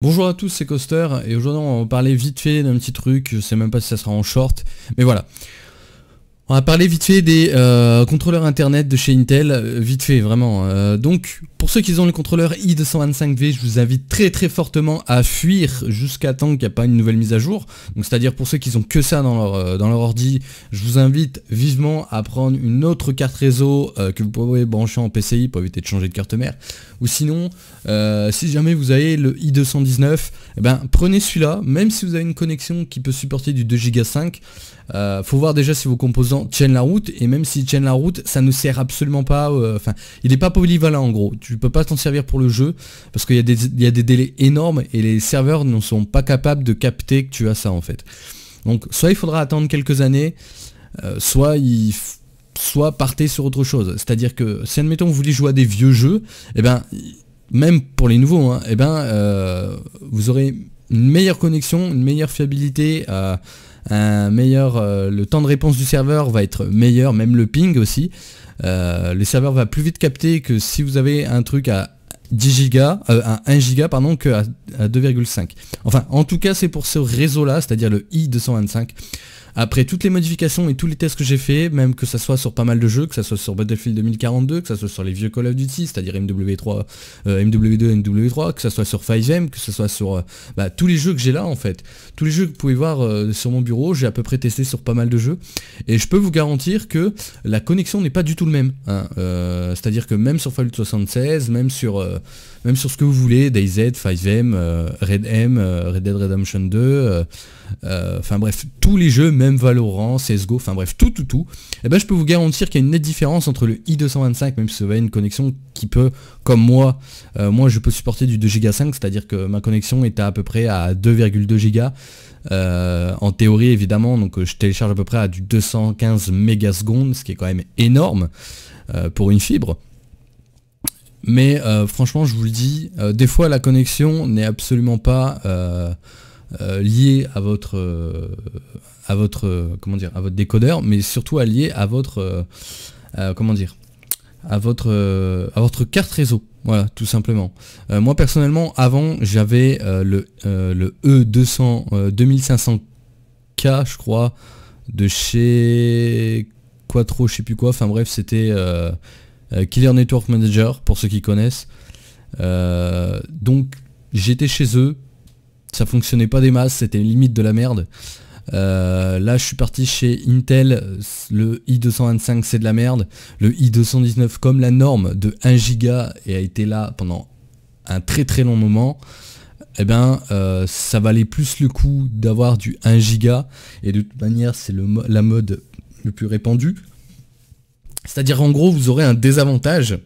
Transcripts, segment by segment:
Bonjour à tous, c'est Coaster et aujourd'hui on va parler vite fait d'un petit truc, je sais même pas si ça sera en short, mais voilà. On va parler vite fait des euh, contrôleurs internet de chez Intel, euh, vite fait vraiment. Euh, donc pour ceux qui ont le contrôleur i225V, je vous invite très très fortement à fuir jusqu'à temps qu'il n'y a pas une nouvelle mise à jour. Donc c'est-à-dire pour ceux qui ont que ça dans leur, ordi, je vous invite vivement à prendre une autre carte réseau que vous pouvez brancher en PCI pour éviter de changer de carte mère. Ou sinon, si jamais vous avez le i219, eh ben, prenez celui-là, même si vous avez une connexion qui peut supporter du 25 Go 5. faut voir déjà si vos composants tiennent la route et même s'ils tiennent la route ça ne sert absolument pas euh, enfin il n'est pas polyvalent en gros tu peux pas t'en servir pour le jeu parce qu'il y, y, a des délais énormes et les serveurs ne sont pas capables de capter que tu as ça en fait donc soit il faudra attendre quelques années euh, soit il soit partez sur autre chose c'est à dire que si admettons vous voulez jouer à des vieux jeux et eh ben même pour les nouveaux et hein, eh ben euh, vous aurez une meilleure connexion une meilleure fiabilité à un meilleur, euh, le temps de réponse du serveur va être meilleur, même le ping aussi. Euh, le serveur va plus vite capter que si vous avez un truc à 10 Giga euh, à 1 giga pardon, que à 2,5. Enfin, en tout cas, c'est pour ce réseau-là, c'est-à-dire le i225. Après toutes les modifications et tous les tests que j'ai fait, même que ça soit sur pas mal de jeux, que ça soit sur Battlefield 2042, que ça soit sur les vieux Call of Duty, c'est-à-dire MW3, MW2, MW3, que ça soit sur 5M, que ça soit sur euh, bah, tous les jeux que j'ai là en fait. Tous les jeux que vous pouvez voir euh, sur mon bureau, j'ai à peu près testé sur pas mal de jeux. Et je peux vous garantir que la connexion n'est pas du tout le même. Hein. Euh, c'est-à-dire que même sur Fallout 76, même sur, même sur ce que vous voulez, DayZ, 5M, Red M, Red Dead Redemption 2, enfin bref, tous les jeux, même même Valorant, CSGO, enfin bref, tout, tout, tout, et eh ben je peux vous garantir qu'il y a une nette différence entre le i225, même si ça va une connexion qui peut, comme moi, euh, moi je peux supporter du 2 Giga 5 c'est-à-dire que ma connexion est à, peu près à 22 Giga. Euh, en théorie évidemment, donc euh, je télécharge à peu près à du 215 mégasecondes, ce qui est quand même énorme pour une fibre. Mais franchement, je vous le dis, des fois la connexion n'est absolument pas euh, lié à votre euh, à votre comment dire à votre décodeur mais surtout à lié à votre euh, comment dire à votre à votre carte réseau voilà tout simplement moi personnellement avant j'avais le le E 200 2500K je crois de chez Quattro je sais plus quoi enfin bref c'était Killer Network Manager pour ceux qui connaissent donc j'étais chez eux ça fonctionnait pas des masses, c'était limite de la merde. Euh, là je suis parti chez Intel, le i225 c'est de la merde, le i219 comme la norme de 1 giga et a été là pendant un très très long moment, eh bien euh, ça valait plus le coup d'avoir du 1 giga et de toute manière c'est la mode le plus répandue. C'est-à-dire en gros vous aurez un désavantage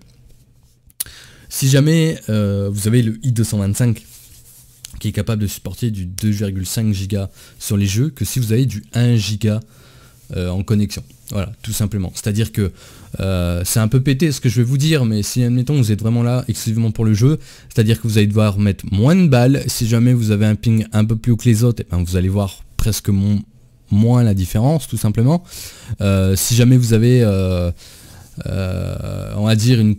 si jamais euh, vous avez le i225 qui est capable de supporter du 2,5 giga sur les jeux que si vous avez du 1 giga euh, en connexion. Voilà, tout simplement. C'est-à-dire que euh, c'est un peu pété ce que je vais vous dire, mais si admettons vous êtes vraiment là exclusivement pour le jeu, c'est-à-dire que vous allez devoir mettre moins de balles, si jamais vous avez un ping un peu plus haut que les autres, eh ben vous allez voir presque moins la différence tout simplement. Euh, si jamais vous avez, on va dire, une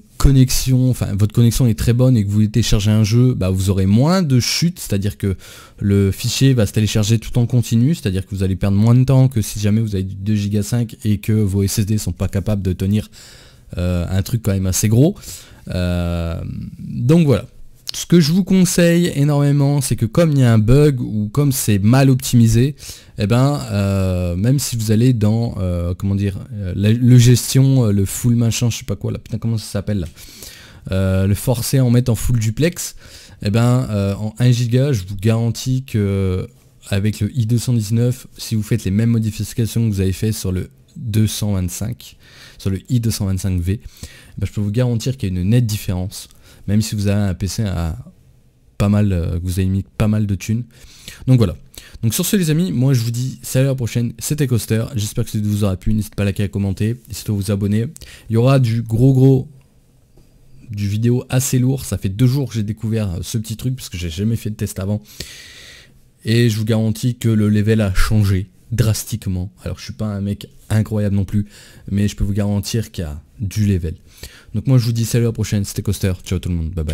enfin votre connexion est très bonne et que vous voulez télécharger un jeu, bah, vous aurez moins de chutes, c'est-à-dire que le fichier va se télécharger tout en continu, c'est-à-dire que vous allez perdre moins de temps que si jamais vous avez du 2 Go 5 et que vos SSD sont pas capables de tenir euh, un truc quand même assez gros. Euh, donc voilà ce que je vous conseille énormément, c'est que comme il y a un bug ou comme c'est mal optimisé, eh ben, euh, même si vous allez dans, euh, comment dire, euh, le gestion, le full machin, je sais pas quoi, la putain, comment ça s'appelle Le forcer à en mettre en full duplex, et eh ben, en 1 giga, je vous garantis que avec le i219, si vous faites les mêmes modifications que vous avez fait sur le 225, sur le i225V, eh ben, je peux vous garantir qu'il y a une nette différence même si vous avez un PC à pas mal, euh, que vous avez mis pas mal de thunes. Donc voilà. Donc sur ce les amis, moi je vous dis salut à la prochaine, c'était Coaster, j'espère que ça vous aura plu, n'hésitez pas à liker, à commenter, n'hésitez pas à vous abonner. Il y aura du gros gros du vidéo assez lourd, ça fait deux jours que j'ai découvert euh, ce petit truc parce que j'ai jamais fait de test avant. Et je vous garantis que le level a changé drastiquement. Alors je suis pas un mec incroyable non plus, mais je peux vous garantir qu'il y a du level. Donc moi je vous dis salut à la prochaine, c'était Coaster, ciao tout le monde, bye bye.